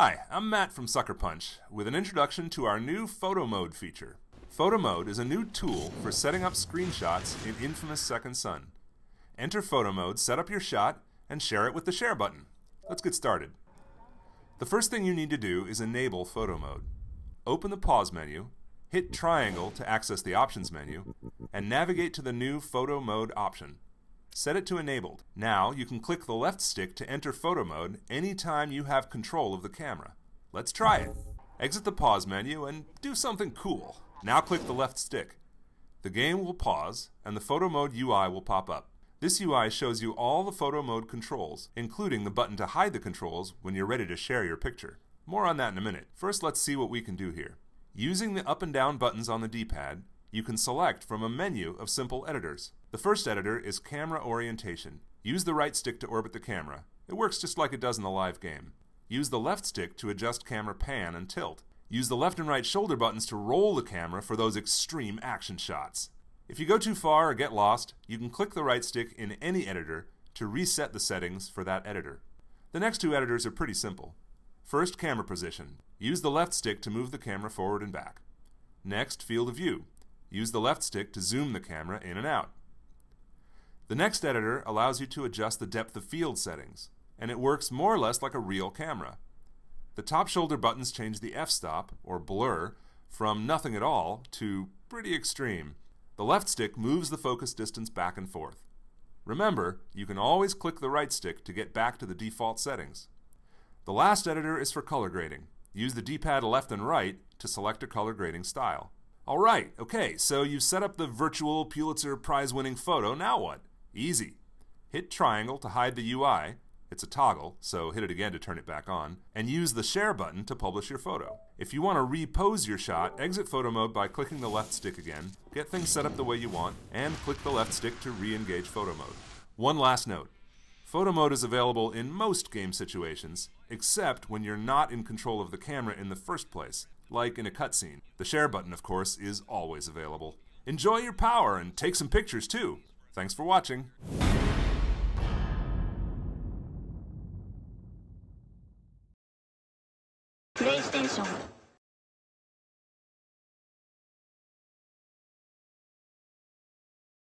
Hi, I'm Matt from Sucker Punch with an introduction to our new Photo Mode feature. Photo Mode is a new tool for setting up screenshots in Infamous Second Son. Enter Photo Mode, set up your shot, and share it with the Share button. Let's get started. The first thing you need to do is enable Photo Mode. Open the Pause menu, hit Triangle to access the Options menu, and navigate to the new Photo Mode option. Set it to enabled. Now you can click the left stick to enter photo mode anytime you have control of the camera. Let's try it. Exit the pause menu and do something cool. Now click the left stick. The game will pause and the photo mode UI will pop up. This UI shows you all the photo mode controls, including the button to hide the controls when you're ready to share your picture. More on that in a minute. First let's see what we can do here. Using the up and down buttons on the D-pad, you can select from a menu of simple editors. The first editor is Camera Orientation. Use the right stick to orbit the camera. It works just like it does in the live game. Use the left stick to adjust camera pan and tilt. Use the left and right shoulder buttons to roll the camera for those extreme action shots. If you go too far or get lost, you can click the right stick in any editor to reset the settings for that editor. The next two editors are pretty simple. First, camera position. Use the left stick to move the camera forward and back. Next, field of view. Use the left stick to zoom the camera in and out. The next editor allows you to adjust the depth of field settings, and it works more or less like a real camera. The top shoulder buttons change the f-stop, or blur, from nothing at all to pretty extreme. The left stick moves the focus distance back and forth. Remember, you can always click the right stick to get back to the default settings. The last editor is for color grading. Use the D-pad left and right to select a color grading style. All right, okay, so you've set up the virtual Pulitzer Prize winning photo. Now what? Easy. Hit triangle to hide the UI. It's a toggle, so hit it again to turn it back on. And use the share button to publish your photo. If you want to repose your shot, exit photo mode by clicking the left stick again, get things set up the way you want, and click the left stick to re-engage photo mode. One last note. Photo mode is available in most game situations, except when you're not in control of the camera in the first place, like in a cutscene. The share button, of course, is always available. Enjoy your power and take some pictures too. Thanks for watching. PlayStation